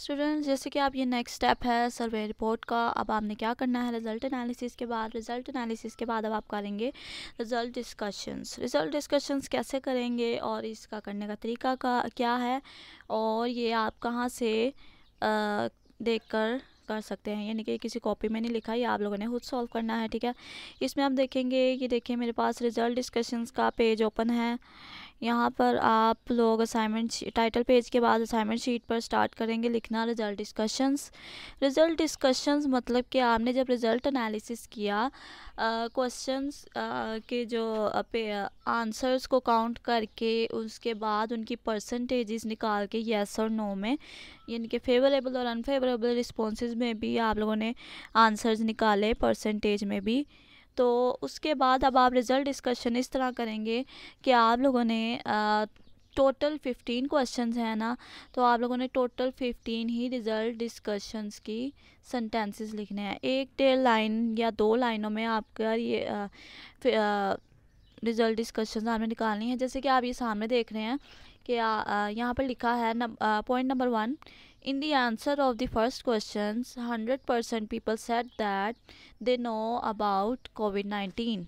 students जैसे कि आप ये नेक्स्ट स्टेप है सर्वे रिपोर्ट का अब आपने क्या करना है रिजल्ट एनालिसिस के बाद रिजल्ट एनालिसिस के बाद अब आप करेंगे रिजल्ट डिस्कशंस रिजल्ट डिस्कशंस कैसे करेंगे और इसका करने का तरीका का क्या है और ये आप कहाँ से देख कर कर सकते हैं यानी कि किसी कॉपी में नहीं लिखा ये आप लोगों ने खुद सॉल्व करना है ठीक है इसमें आप देखेंगे ये देखिए मेरे पास रिजल्ट डिस्कशंस का पेज ओपन है यहाँ पर आप लोग असाइनमेंट टाइटल पेज के बाद असाइनमेंट शीट पर स्टार्ट करेंगे लिखना रिज़ल्ट डिस्कशंस रिज़ल्ट डिस्कशंस मतलब कि आपने जब रिज़ल्ट एनालिसिस किया क्वेश्चंस के जो आंसर्स को काउंट करके उसके बाद उनकी परसेंटेजेस निकाल के येस और नो में यानी कि फेवरेबल और अनफेवरेबल रिस्पॉन्स में भी आप लोगों ने आंसर्स निकाले परसेंटेज में भी तो उसके बाद अब आप रिज़ल्ट डिस्कशन इस तरह करेंगे कि आप लोगों ने आ, टोटल फिफ्टीन क्वेश्चंस हैं ना तो आप लोगों ने टोटल फिफ्टीन ही रिज़ल्ट डिस्कशंस की सेंटेंसेस लिखने हैं एक डेढ़ लाइन या दो लाइनों में आपका ये रिजल्ट डिस्कशन हमने निकालनी है जैसे कि आप ये सामने देख रहे हैं कि यहाँ पर लिखा है point number one in the answer of the first question hundred percent people said that they know about covid nineteen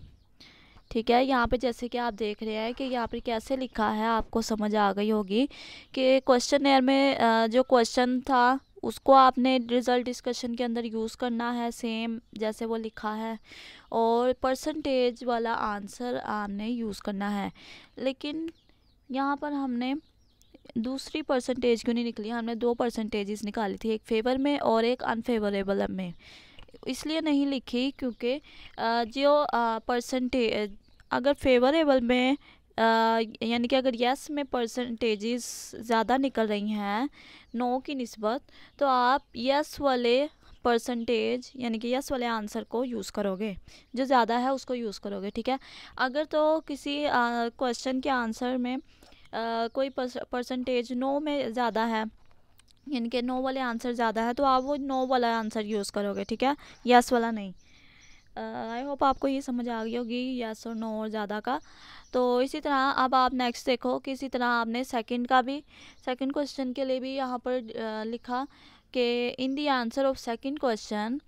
ठीक है यहाँ पे जैसे कि आप देख रहे हैं कि यहाँ पर कैसे लिखा है आपको समझ आ गई होगी कि क्वेश्चन एयर में जो क्वेश्चन था उसको आपने रिज़ल्ट डिस्कशन के अंदर यूज़ करना है सेम जैसे वो लिखा है और परसेंटेज वाला आंसर आपने यूज़ करना है लेकिन यहाँ पर हमने दूसरी परसेंटेज क्यों नहीं निकली हमने दो परसेंटेजेस निकाली थी एक फेवर में और एक अनफेवरेबल में इसलिए नहीं लिखी क्योंकि जो परसेंटेज अगर फेवरेबल में यानी कि अगर यस में परसेंटेजेस ज़्यादा निकल रही हैं नो की नस्बत तो आप यस वाले परसेंटेज यानी कि यस वाले आंसर को यूज़ करोगे जो ज़्यादा है उसको यूज़ करोगे ठीक है अगर तो किसी क्वेश्चन के आंसर में आ, कोई परसेंटेज नो में ज़्यादा है यानी कि नो वाले आंसर ज़्यादा है तो आप वो नो वाला आंसर यूज़ करोगे ठीक है यस वाला नहीं आई होप आपको ये समझ आ गई होगी यस और नो और ज़्यादा का तो इसी तरह अब आप नेक्स्ट देखो कि इसी तरह आपने सेकंड का भी सेकंड क्वेश्चन के लिए भी यहाँ पर लिखा कि in the answer of second question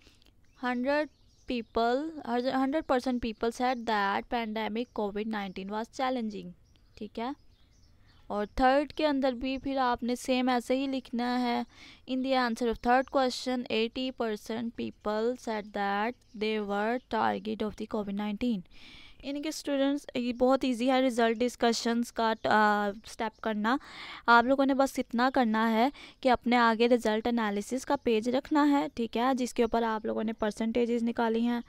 hundred people hundred percent people said that pandemic covid nineteen was challenging ठीक है और थर्ड के अंदर भी फिर आपने सेम ऐसे ही लिखना है in the answer of third question 80 percent people said that they were target of the covid nineteen इनके स्टूडेंट्स ये बहुत इजी है रिज़ल्ट डिस्कशंस का स्टेप करना आप लोगों ने बस इतना करना है कि अपने आगे रिज़ल्ट एनालिसिस का पेज रखना है ठीक है जिसके ऊपर आप लोगों ने परसेंटेजेस निकाली हैं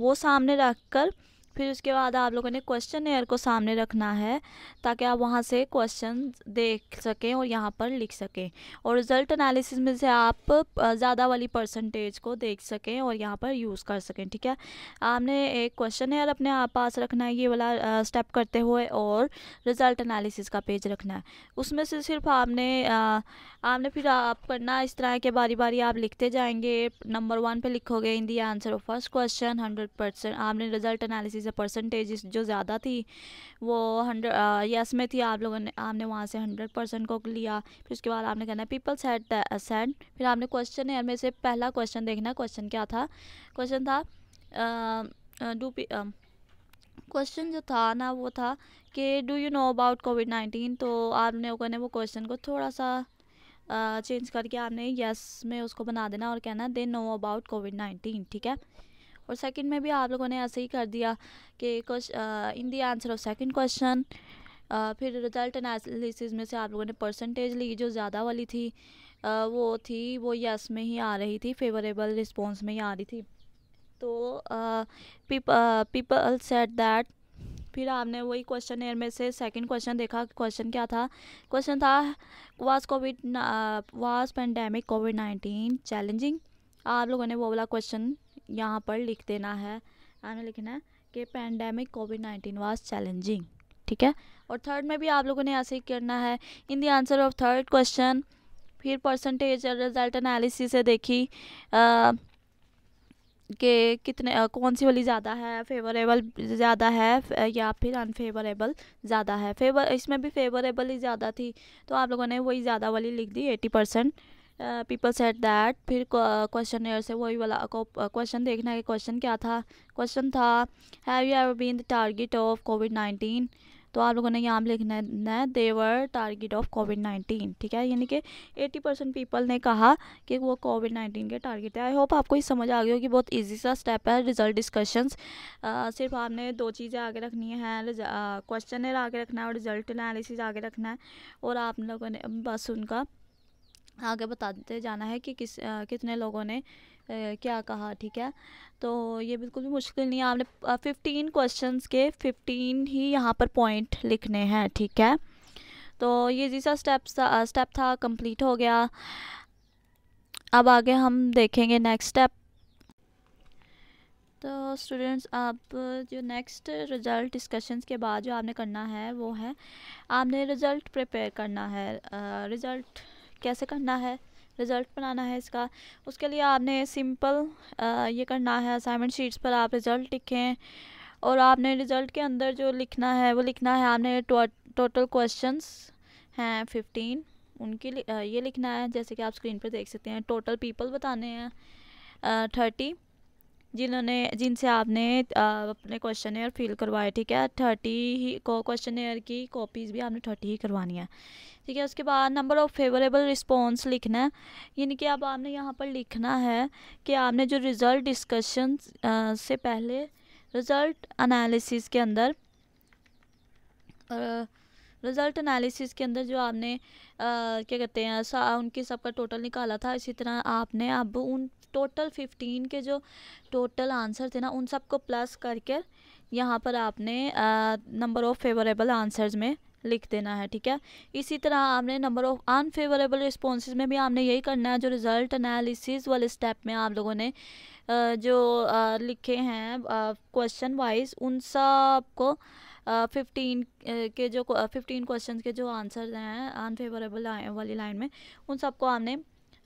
वो सामने रख कर फिर उसके बाद आप लोगों ने क्वेश्चन एयर को सामने रखना है ताकि आप वहाँ से क्वेश्चन देख सकें और यहाँ पर लिख सकें और रिज़ल्ट एनालिसिस में से आप ज़्यादा वाली परसेंटेज को देख सकें और यहाँ पर यूज़ कर सकें ठीक है आपने एक क्वेश्चन एयर अपने आप पास रखना है ये वाला स्टेप करते हुए और रिज़ल्ट एनालिसिस का पेज रखना है उसमें से सिर्फ आपने आपने फिर आप करना इस तरह के बारी बारी आप लिखते जाएंगे नंबर वन पर लिखोगे in the answer of first question hundred percent आपने रिज़ल्ट एनालिसिस थी जो परसेंटेज जो ज़्यादा थी वो हंड्रेड यस में थी आप लोगों ने आपने वहाँ से हंड्रेड परसेंट को लिया फिर उसके बाद आपने कहना पीपल सेट सेंड फिर आपने क्वेश्चन है में से पहला क्वेश्चन देखना क्वेश्चन क्या था क्वेश्चन था डू पी क्वेश्चन जो था ना वो था कि do you know about covid nineteen तो आपने ने वो क्वेश्चन को थोड़ा सा चेंज uh, करके आपने यस yes, में उसको बना देना और कहना they know about covid nineteen ठीक है और सेकंड में भी आप लोगों ने ऐसे ही कर दिया कि in the answer of second question फिर रिजल्ट एनालिसिस में से आप लोगों ने परसेंटेज ली जो ज़्यादा वाली थी आ, वो थी वो यस में ही आ रही थी फेवरेबल रिस्पॉन्स में ही आ रही थी तो पीपल सेट दैट फिर आपने वही क्वेश्चन एयर में से सेकंड क्वेश्चन देखा क्वेश्चन क्या था क्वेश्चन था was covid was pandemic covid nineteen challenging आप लोगों ने वो वाला क्वेश्चन यहाँ पर लिख देना है हमें लिखना है कि pandemic covid nineteen was challenging ठीक है और थर्ड में भी आप लोगों ने ऐसे ही करना है in the answer of third question फिर परसेंटेज रिजल्ट एनालिसिस से देखी कि कितने आ, कौन सी वाली ज़्यादा है फेवरेबल ज़्यादा है या फिर अनफेवरेबल ज़्यादा है फेवर इसमें भी फेवरेबल ही ज़्यादा थी तो आप लोगों ने वही ज़्यादा वाली लिख दी eighty percent people said that फिर क्वेश्चन एयर से वही वाला क्वेश्चन देखना है क्वेश्चन क्या था क्वेश्चन था have you ever been the target of Covid nineteen तो आप लोगों ने यहाँ लिखना है they were target of Covid nineteen ठीक है यानी कि एट्टी परसेंट पीपल ने कहा कि वो कोविड नाइन्टीन के टारगेट है आई होप आपको ये समझ आ गया कि बहुत इजी सा स्टेप है रिजल्ट डिस्कशंस सिर्फ आपने दो चीज़ें आगे रखनी है क्वेश्चन आगे रखना है और रिजल्ट एनालिसिस आगे रखना है और आप लोगों ने बस उनका आगे बताते जाना है कि किस आ, कितने लोगों ने आ, क्या कहा ठीक है तो ये बिल्कुल भी मुश्किल नहीं है आपने फ़िफ्टीन क्वेश्चंस के फ़िफ्टीन ही यहाँ पर पॉइंट लिखने हैं ठीक है तो ये जैसा स्टेप स्टेप था कंप्लीट हो गया अब आगे हम देखेंगे नेक्स्ट स्टेप तो स्टूडेंट्स आप जो नेक्स्ट रिज़ल्ट डिस्कशंस के बाद जो आपने करना है वो है आपने रिज़ल्ट प्रिपेयर करना है रिज़ल्ट कैसे करना है रिज़ल्ट बनाना है इसका उसके लिए आपने सिंपल ये करना है असाइनमेंट शीट्स पर आप रिज़ल्ट लिखें और आपने रिज़ल्ट के अंदर जो लिखना है वो लिखना है आपने टोटल क्वेश्चंस हैं फिफ्टीन उनकी ये लिखना है जैसे कि आप स्क्रीन पर देख सकते हैं टोटल पीपल बताने हैं थर्टी जिन्होंने जिनसे आपने अपने क्वेश्चन एयर फिल करवाए ठीक है थर्टी ही क्वेश्चन एयर की कॉपीज़ भी आपने थर्टी ही करवानी है ठीक है उसके बाद नंबर ऑफ़ फेवरेबल रिस्पॉन्स लिखना है यानी कि अब आपने यहाँ पर लिखना है कि आपने जो रिज़ल्ट डिस्कशन से पहले रिज़ल्ट अनालिसिस के अंदर रिज़ल्ट अनालिसिस के अंदर जो आपने आ, क्या कहते हैं सा उनकी सबका टोटल निकाला था इसी तरह आपने अब उन टोटल फिफ्टीन के जो टोटल आंसर थे ना उन सबको प्लस करके यहाँ पर आपने नंबर ऑफ़ फेवरेबल आंसर्स में लिख देना है ठीक है इसी तरह आपने नंबर ऑफ अनफेवरेबल रिस्पॉन्स में भी आपने यही करना है जो रिज़ल्ट एनालिसिस वाले स्टेप में आप लोगों ने जो लिखे हैं क्वेश्चन वाइज उन सब को फिफ्टीन के जो फिफ्टीन क्वेश्चन के जो आंसर हैं अनफेवरेबल वाली लाइन में उन सबको आपने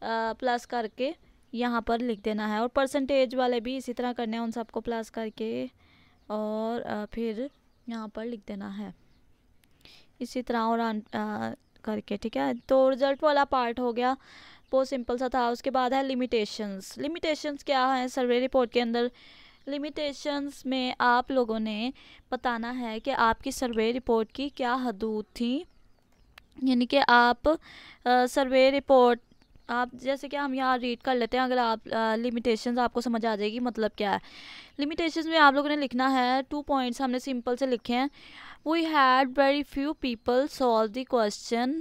प्लस करके यहाँ पर लिख देना है और परसेंटेज वाले भी इसी तरह करने हैं उन सबको प्लस करके और फिर यहाँ पर लिख देना है इसी तरह और आ, करके ठीक है तो रिज़ल्ट वाला पार्ट हो गया बहुत सिंपल सा था उसके बाद है लिमिटेशंस लिमिटेशंस क्या है सर्वे रिपोर्ट के अंदर लिमिटेशंस में आप लोगों ने बताना है कि आपकी सर्वे रिपोर्ट की क्या हदूद थी यानी कि आप सर्वे रिपोर्ट आप जैसे कि हम यहाँ रीड कर लेते हैं अगर आप लिमिटेशंस आपको समझ आ जाएगी मतलब क्या है लिमिटेशंस में आप लोगों ने लिखना है टू पॉइंट्स हमने सिंपल से लिखे हैं we had very few people solve the question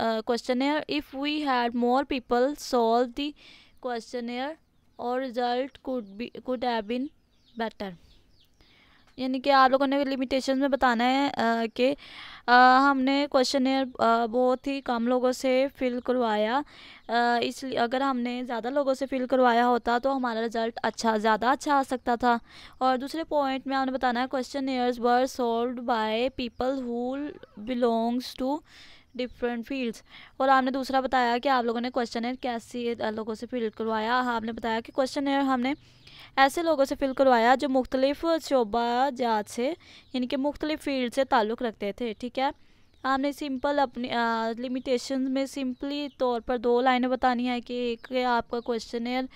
questionnaire if we had more people solve the questionnaire और result could be could have been better यानी कि आप लोगों ने लिमिटेशन में बताना है कि हमने क्वेश्चन बहुत ही कम लोगों से फिल करवाया इसलिए अगर हमने ज़्यादा लोगों से फिल करवाया होता तो हमारा रिज़ल्ट अच्छा ज़्यादा अच्छा आ सकता था और दूसरे पॉइंट में आपने बताना है questionnaires were solve by people who belongs to different fields और आपने दूसरा बताया कि आप लोगों ने क्वेश्चन एयर कैसे लोगों से फिल करवाया आपने बताया कि क्वेश्चन एयर हमने ऐसे लोगों से फिल करवाया जो मुख्तलिफ़ शोबा जात से यानी कि मुख्तलिफ़ फील्ड से ताल्लुक़ रखते थे ठीक है आपने सिंपल अपने लिमिटेशन में सिंपली तौर पर दो लाइनें बतानी है कि एक आपका क्वेश्चन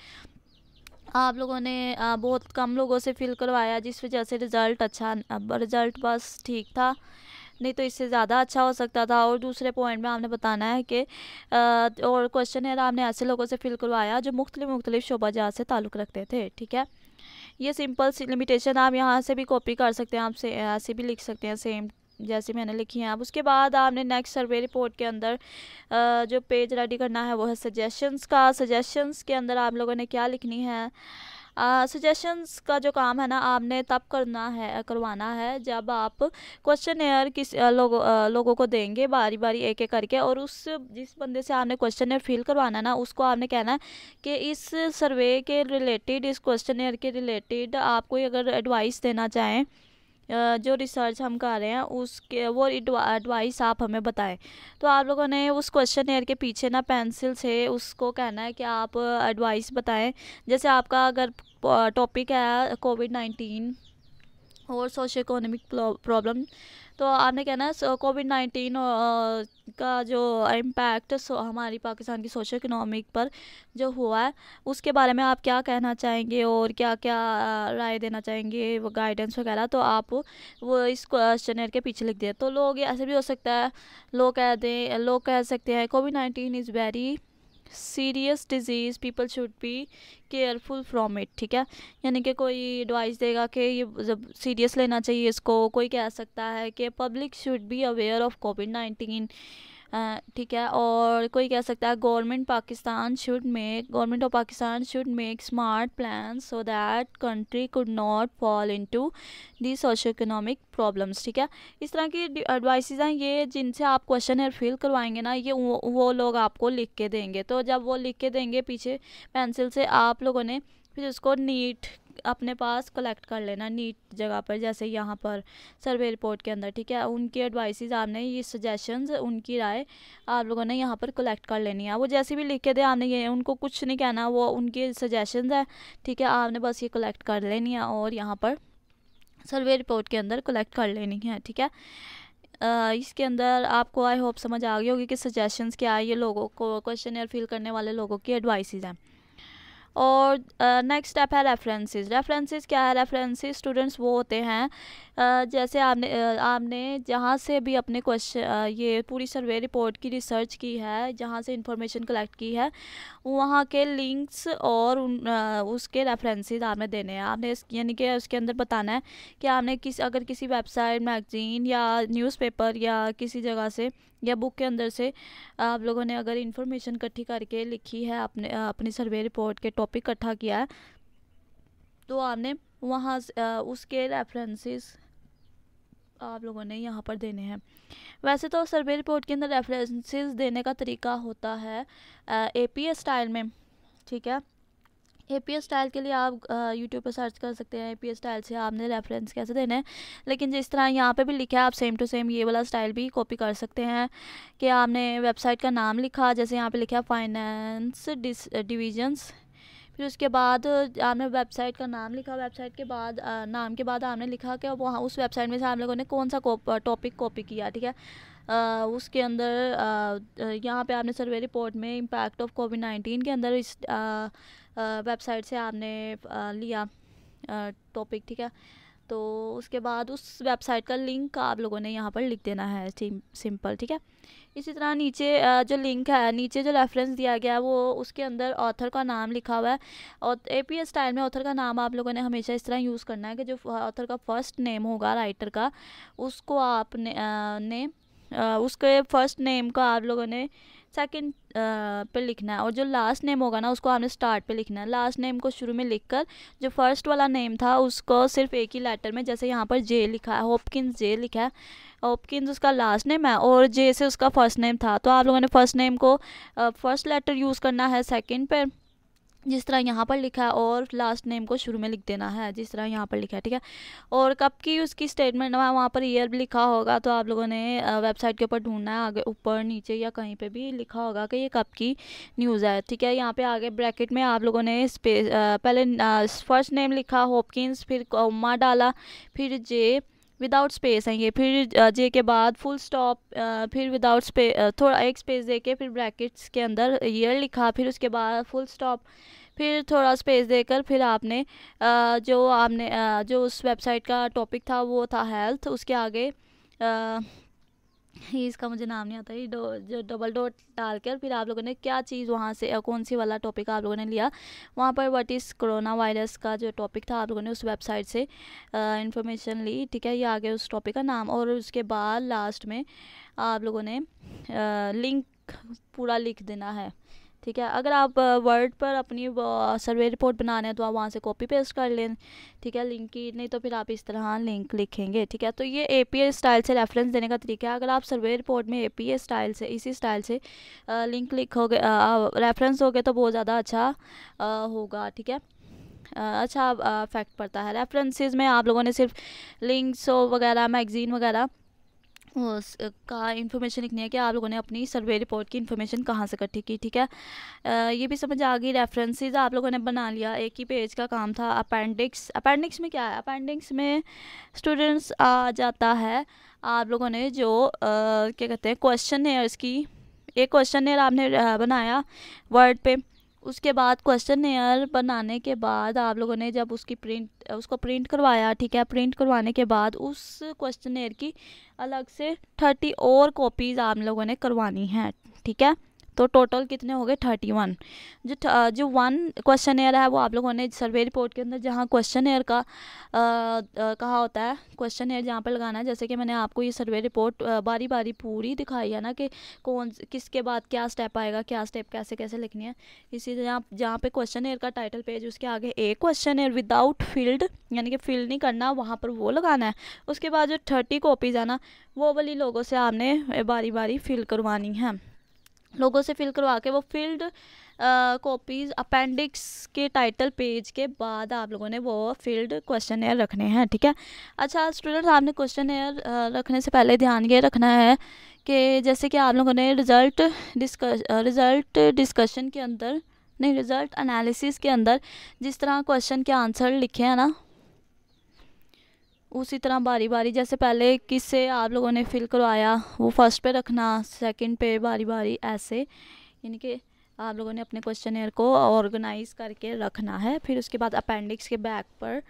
आप लोगों ने आ, बहुत कम लोगों से फिल करवाया जिस वजह से रिज़ल्ट अच्छा रिज़ल्ट बस ठीक था नहीं तो इससे ज़्यादा अच्छा हो सकता था और दूसरे पॉइंट में आपने बताना है कि और क्वेश्चन है आपने ऐसे लोगों से फिल करवाया जो मुख्तलि शोबा जहाँ से ताल्लुक़ रखते थे ठीक है ये सिंपल सी लिमिटेशन आप यहाँ से भी कॉपी कर सकते हैं आप से ऐसे भी लिख सकते हैं सेम जैसे मैंने लिखी है अब उसके बाद आपने नेक्स्ट सर्वे रिपोर्ट के अंदर जो पेज रेडी करना है वो है सजेशंस का सजेशंस के अंदर आप लोगों ने क्या लिखनी है सजेशंस का जो काम है ना आपने तब करना है करवाना है जब आप क्वेश्चन एयर किस लोगों लोगों को देंगे बारी बारी एक एक करके और उस जिस बंदे से आपने क्वेश्चन एयर फिल करवाना ना उसको आपने कहना है कि इस सर्वे के रिलेटेड इस क्वेश्चन एयर के रिलेटेड आप कोई अगर एडवाइस देना चाहें जो रिसर्च हम कर रहे हैं उसके वो एडवाइस आप हमें बताएं तो आप लोगों ने उस क्वेश्चन एयर के पीछे ना पेंसिल से उसको कहना है कि आप एडवाइस बताएं जैसे आपका अगर टॉपिक है कोविड नाइन्टीन और सोशो इकोनॉमिक प्रॉब्लम तो आपने कहना है कोविड नाइन्टीन का जो इम्पैक्ट हमारी पाकिस्तान की सोशो इकनॉमिक पर जो हुआ है उसके बारे में आप क्या कहना चाहेंगे और क्या क्या राय देना चाहेंगे वो गाइडेंस वगैरह तो आप वो इस क्वेश्चन के पीछे लिख दें तो लोग ऐसे भी हो सकता है लोग कह दें लोग कह सकते हैं covid nineteen is very serious disease people should be careful from it ठीक है यानी कि कोई एडवाइस देगा कि ये जब सीरियस लेना चाहिए इसको कोई कह सकता है कि public should be aware of Covid nineteen ठीक है और कोई कह सकता है government Pakistan should make government of Pakistan should make smart plan so that country could not fall into the socio economic problems ठीक है इस तरह की एडवाइसेज हैं ये जिनसे आप क्वेश्चन है फिल करवाएंगे ना ये वो, वो लोग आपको लिख के देंगे तो जब वो लिख के देंगे पीछे पेंसिल से आप लोगों ने फिर उसको नीट अपने पास कलेक्ट कर लेना नीट जगह पर जैसे यहाँ पर सर्वे रिपोर्ट के अंदर ठीक है उनकी एडवाइसिस आपने ये सजेशंस उनकी राय आप लोगों ने यहाँ पर कलेक्ट कर लेनी है वो जैसे भी लिख के दे आपने ये उनको कुछ नहीं कहना वो उनकी सजेशंस है ठीक है आपने बस ये कलेक्ट कर लेनी है और यहाँ पर सर्वे रिपोर्ट के अंदर कलेक्ट कर लेनी है ठीक है Uh, इसके अंदर आपको आई होप समझ आ गई होगी कि सजेशंस क्या है ये लोगों को क्वेश्चन फिल करने वाले लोगों की एडवाइसिज हैं और नेक्स्ट स्टेप है रेफरेंसेस रेफरेंसेस क्या है रेफरेंसेस स्टूडेंट्स वो होते हैं जैसे आपने आपने जहाँ से भी अपने क्वेश्चन ये पूरी सर्वे रिपोर्ट की रिसर्च की है जहाँ से इंफॉर्मेशन कलेक्ट की है वहाँ के लिंक्स और उन, उसके रेफरेंसेस आपने देने हैं आपने यानी कि उसके अंदर बताना है कि आपने किस अगर किसी वेबसाइट मैगजीन या न्यूज़पेपर या किसी जगह से या बुक के अंदर से आप लोगों ने अगर इन्फॉर्मेशन इकट्ठी करके लिखी है अपने अपनी सर्वे रिपोर्ट के टॉपिक इकट्ठा किया है तो आपने वहाँ उसके रेफरेंसेस आप लोगों ने यहाँ पर देने हैं वैसे तो सर्वे रिपोर्ट के अंदर रेफरेंसेस देने का तरीका होता है ए पी स्टाइल में ठीक है ए पी स्टाइल के लिए आप यूट्यूब पर सर्च कर सकते हैं ए पी स्टाइल से आपने रेफरेंस कैसे देने हैं लेकिन जिस तरह यहाँ पे भी लिखा है आप सेम टू सेम ये वाला स्टाइल भी कॉपी कर सकते हैं कि आपने वेबसाइट का नाम लिखा जैसे यहाँ पे लिखा फाइनेंस डिस डिविजन्स फिर उसके बाद आपने वेबसाइट का नाम लिखा वेबसाइट के बाद आ, नाम के बाद आपने लिखा कि वहाँ उस वेबसाइट में से आप लोगों ने कौन सा टॉपिक कॉपी किया ठीक है आ, उसके अंदर यहाँ पे आपने सर्वे रिपोर्ट में इम्पैक्ट ऑफ कोविड नाइन्टीन के अंदर इस वेबसाइट से आपने आ, लिया टॉपिक ठीक है तो उसके बाद उस वेबसाइट का लिंक आप लोगों ने यहाँ पर लिख देना है सिंपल ठीक है इसी तरह नीचे जो लिंक है नीचे जो रेफरेंस दिया गया है वो उसके अंदर ऑथर का नाम लिखा हुआ है और ए पी एस स्टाइल में ऑथर का नाम आप लोगों ने हमेशा इस तरह यूज़ करना है कि जो ऑथर का फर्स्ट नेम होगा राइटर का उसको आपने ने, उसके फर्स्ट नेम का आप लोगों ने सेकेंड uh, पे लिखना है और जो लास्ट नेम होगा ना उसको हमने स्टार्ट पे लिखना है लास्ट नेम को शुरू में लिखकर जो फर्स्ट वाला नेम था उसको सिर्फ एक ही लेटर में जैसे यहाँ पर जे लिखा है होपकिन जे लिखा है होपकिन उसका लास्ट नेम है और जे से उसका फर्स्ट नेम था तो आप लोगों ने फर्स्ट नेम को फर्स्ट लेटर यूज़ करना है सेकेंड पर जिस तरह यहाँ पर लिखा है और लास्ट नेम को शुरू में लिख देना है जिस तरह यहाँ पर लिखा है ठीक है और कब की उसकी स्टेटमेंट है वहाँ पर ईयर भी लिखा होगा तो आप लोगों ने वेबसाइट के ऊपर ढूंढना है आगे ऊपर नीचे या कहीं पे भी लिखा होगा कि ये कब की न्यूज़ है ठीक है यहाँ पे आगे ब्रैकेट में आप लोगों ने स्पेस पहले फर्स्ट नेम लिखा होपकिंस फिर कोमा डाला फिर जे विदाउट स्पेस हैं ये फिर जे के बाद फुल स्टॉप फिर विदाउट स्पे थोड़ा एक स्पेस दे के फिर ब्रैकेट्स के अंदर ईयर लिखा फिर उसके बाद फुल स्टॉप फिर थोड़ा स्पेस देकर फिर आपने जो आपने जो उस वेबसाइट का टॉपिक था वो था हेल्थ उसके आगे इसका मुझे नाम नहीं आता ये डो, जो डबल डोर डाल के और फिर आप लोगों ने क्या चीज़ वहाँ से कौन सी वाला टॉपिक आप लोगों ने लिया वहाँ पर व्हाट इज़ कोरोना वायरस का जो टॉपिक था आप लोगों ने उस वेबसाइट से इन्फॉर्मेशन ली ठीक है ये आ गया उस टॉपिक का नाम और उसके बाद लास्ट में आप लोगों ने आ, लिंक पूरा लिख देना है ठीक है अगर आप वर्ड पर अपनी सर्वे रिपोर्ट बनाने हैं तो आप वहाँ से कॉपी पेस्ट कर लें ठीक है लिंक की नहीं तो फिर आप इस तरह लिंक लिखेंगे ठीक है तो ये ए पी स्टाइल से रेफरेंस देने का तरीका है अगर आप सर्वे रिपोर्ट में ए पी स्टाइल से इसी स्टाइल से लिंक लिखोगे रेफरेंस गए तो बहुत ज़्यादा अच्छा होगा ठीक है अच्छा इफ़ेक्ट पड़ता है रेफरेंसेज में आप लोगों ने सिर्फ लिंक्स वगैरह मैगज़ीन वगैरह का इन्फॉर्मेशन लिखनी है कि आप लोगों ने अपनी सर्वे रिपोर्ट की इन्फॉर्मेशन कहाँ से इकट्ठी की ठीक है आ, ये भी समझ आ गई रेफरेंसेस आप लोगों ने बना लिया एक ही पेज का काम था अपेंडिक्स अपेंडिक्स में क्या है अपेंडिक्स में स्टूडेंट्स आ जाता है आप लोगों ने जो आ, क्या कहते हैं क्वेश्चन है इसकी एक क्वेश्चन आपने बनाया वर्ड पे उसके बाद क्वेश्चन एयर बनाने के बाद आप लोगों ने जब उसकी प्रिंट उसको प्रिंट करवाया ठीक है प्रिंट करवाने के बाद उस क्वेश्चन एयर की अलग से थर्टी और कॉपीज़ आप लोगों ने करवानी है ठीक है तो टोटल कितने हो गए थर्टी वन जो जो वन क्वेश्चन एयर है वो आप लोगों ने सर्वे रिपोर्ट के अंदर जहाँ क्वेश्चन एयर का आ, आ, कहा होता है क्वेश्चन एयर जहाँ पर लगाना है जैसे कि मैंने आपको ये सर्वे रिपोर्ट बारी बारी पूरी दिखाई है ना कि कौन किसके बाद क्या स्टेप आएगा क्या स्टेप कैसे कैसे लिखनी है इसी जहाँ जहाँ पर क्वेश्चन एयर का टाइटल पेज उसके आगे एक क्वेश्चन एयर विदाउट फील्ड यानी कि फील्ड नहीं करना वहाँ पर वो लगाना है उसके बाद जो थर्टी कॉपीज़ है ना वो वाली लोगों से आपने बारी बारी फिल करवानी है लोगों से फिल करवा के वो फील्ड कॉपीज़ अपेंडिक्स के टाइटल पेज के बाद आप लोगों ने वो फील्ड क्वेश्चन एयर रखने हैं ठीक है अच्छा स्टूडेंट्स आपने क्वेश्चन एयर रखने से पहले ध्यान ये रखना है कि जैसे कि आप लोगों ने रिज़ल्ट रिज़ल्ट डिस्कशन के अंदर नहीं रिज़ल्ट एनालिसिस के अंदर जिस तरह क्वेश्चन के आंसर लिखे हैं ना उसी तरह बारी बारी जैसे पहले किससे आप लोगों ने फिल करवाया वो फर्स्ट पे रखना सेकंड पे बारी बारी ऐसे यानी कि आप लोगों ने अपने क्वेश्चन को ऑर्गेनाइज करके रखना है फिर उसके बाद अपेंडिक्स के बैक पर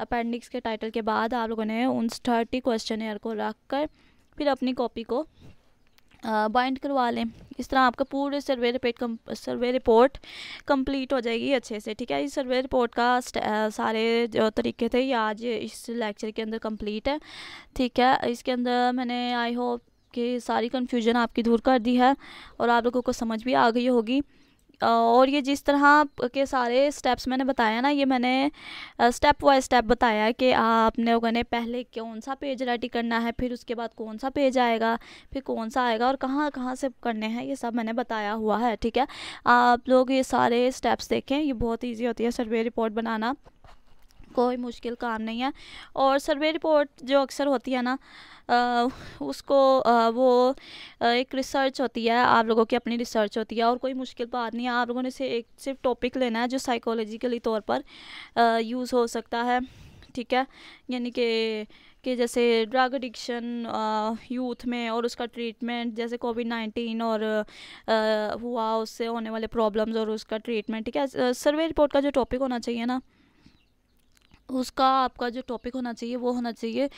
अपेंडिक्स के टाइटल के बाद आप लोगों ने उन थर्टी क्वेश्चन को रख कर फिर अपनी कॉपी को बाइंड करवा लें इस तरह आपका पूरे survey report survey report complete हो जाएगी अच्छे से ठीक है इस सर्वे रिपोर्ट का सारे जो तरीके थे ये आज इस लेक्चर के अंदर कंप्लीट है ठीक है इसके अंदर मैंने आई होप कि सारी कन्फ्यूजन आपकी दूर कर दी है और आप लोगों को समझ भी आ गई होगी और ये जिस तरह के सारे स्टेप्स मैंने बताया ना ये मैंने स्टेप वाइज स्टेप बताया कि आपने लोगों ने पहले कौन सा पेज रेडी करना है फिर उसके बाद कौन सा पेज आएगा फिर कौन सा आएगा और कहाँ कहाँ से करने हैं ये सब मैंने बताया हुआ है ठीक है आप लोग ये सारे स्टेप्स देखें ये बहुत ईजी होती है सर्वे रिपोर्ट बनाना कोई मुश्किल काम नहीं है और सर्वे रिपोर्ट जो अक्सर होती है ना आ, उसको आ, वो आ, एक रिसर्च होती है आप लोगों की अपनी रिसर्च होती है और कोई मुश्किल बात नहीं है आप लोगों ने से एक सिर्फ टॉपिक लेना है जो साइकोलॉजिकली तौर पर यूज़ हो सकता है ठीक है यानी कि कि जैसे ड्रग एडिक्शन यूथ में और उसका ट्रीटमेंट जैसे कोविड नाइन्टीन और आ, हुआ उससे होने वाले प्रॉब्लम्स और उसका ट्रीटमेंट ठीक है सर्वे रिपोर्ट का जो टॉपिक होना चाहिए ना उसका आपका जो टॉपिक होना चाहिए वो होना चाहिए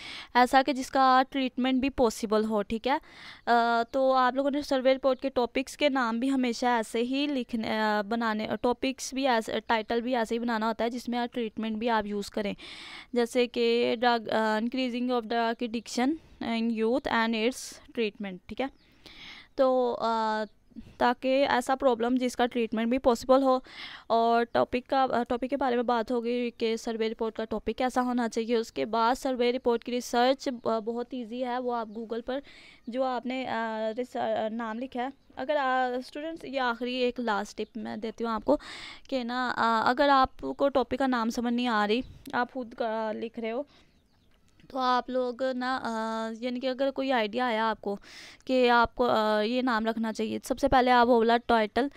ऐसा कि जिसका ट्रीटमेंट भी पॉसिबल हो ठीक है आ, तो आप लोगों ने सर्वे रिपोर्ट के टॉपिक्स के नाम भी हमेशा ऐसे ही लिखने बनाने टॉपिक्स भी ऐसे टाइटल भी ऐसे ही बनाना होता है जिसमें ट्रीटमेंट भी आप यूज़ करें जैसे कि drug increasing of drug addiction in youth and AIDS treatment ठीक है तो आ, ताकि ऐसा प्रॉब्लम जिसका ट्रीटमेंट भी पॉसिबल हो और टॉपिक का टॉपिक के बारे में बात होगी कि सर्वे रिपोर्ट का टॉपिक कैसा होना चाहिए उसके बाद सर्वे रिपोर्ट की रिसर्च बहुत इजी है वो आप गूगल पर जो आपने नाम लिखा है अगर स्टूडेंट्स ये आखिरी एक लास्ट टिप मैं देती हूँ आपको कि ना अगर आपको टॉपिक का नाम समझ नहीं आ रही आप खुद लिख रहे हो तो आप लोग ना यानी कि अगर कोई आइडिया आया आपको कि आपको आ, ये नाम रखना चाहिए तो सबसे पहले आप वो वाला टाइटल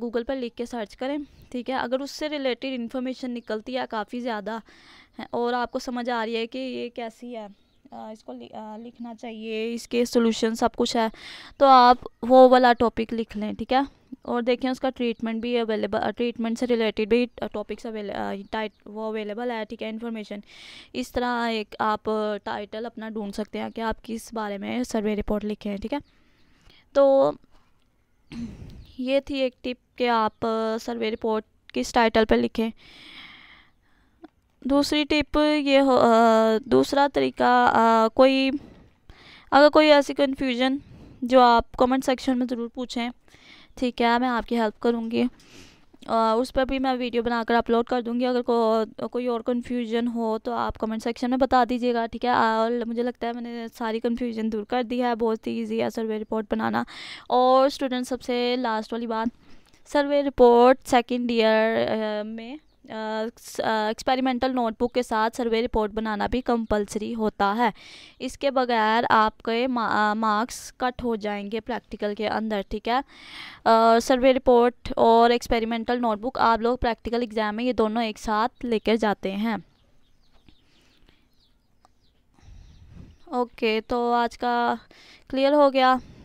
गूगल पर लिख के सर्च करें ठीक है अगर उससे रिलेटेड इन्फॉर्मेशन निकलती है काफ़ी ज़्यादा और आपको समझ आ रही है कि ये कैसी है इसको लिखना चाहिए इसके सोल्यूशन सब कुछ है तो आप वो वाला टॉपिक लिख लें ठीक है और देखें उसका ट्रीटमेंट भी अवेलेबल ट्रीटमेंट uh, से रिलेटेड भी टॉपिक्स uh, टाइट uh, वो अवेलेबल है ठीक है इन्फॉर्मेशन इस तरह एक आप टाइटल अपना ढूंढ सकते हैं कि आप किस बारे में सर्वे रिपोर्ट लिखे हैं ठीक है तो ये थी एक टिप कि आप सर्वे रिपोर्ट किस टाइटल पर लिखें दूसरी टिप ये हो आ, दूसरा तरीका आ, कोई अगर कोई ऐसी कन्फ्यूजन जो आप कमेंट सेक्शन में ज़रूर पूछें ठीक है मैं आपकी हेल्प करूँगी उस पर भी मैं वीडियो बनाकर अपलोड कर दूँगी अगर को, कोई और कन्फ्यूजन हो तो आप कमेंट सेक्शन में बता दीजिएगा ठीक है और मुझे लगता है मैंने सारी कन्फ्यूजन दूर कर दी है बहुत ही ईजी है सर्वे रिपोर्ट बनाना और स्टूडेंट सबसे लास्ट वाली बात सर्वे रिपोर्ट सेकेंड ईयर में एक्सपेरिमेंटल नोटबुक के साथ सर्वे रिपोर्ट बनाना भी कंपलसरी होता है इसके बगैर आपके मार्क्स कट हो जाएंगे प्रैक्टिकल के अंदर ठीक है आ, सर्वे रिपोर्ट और एक्सपेरिमेंटल नोटबुक आप लोग प्रैक्टिकल एग्ज़ाम में ये दोनों एक साथ लेकर जाते हैं ओके तो आज का क्लियर हो गया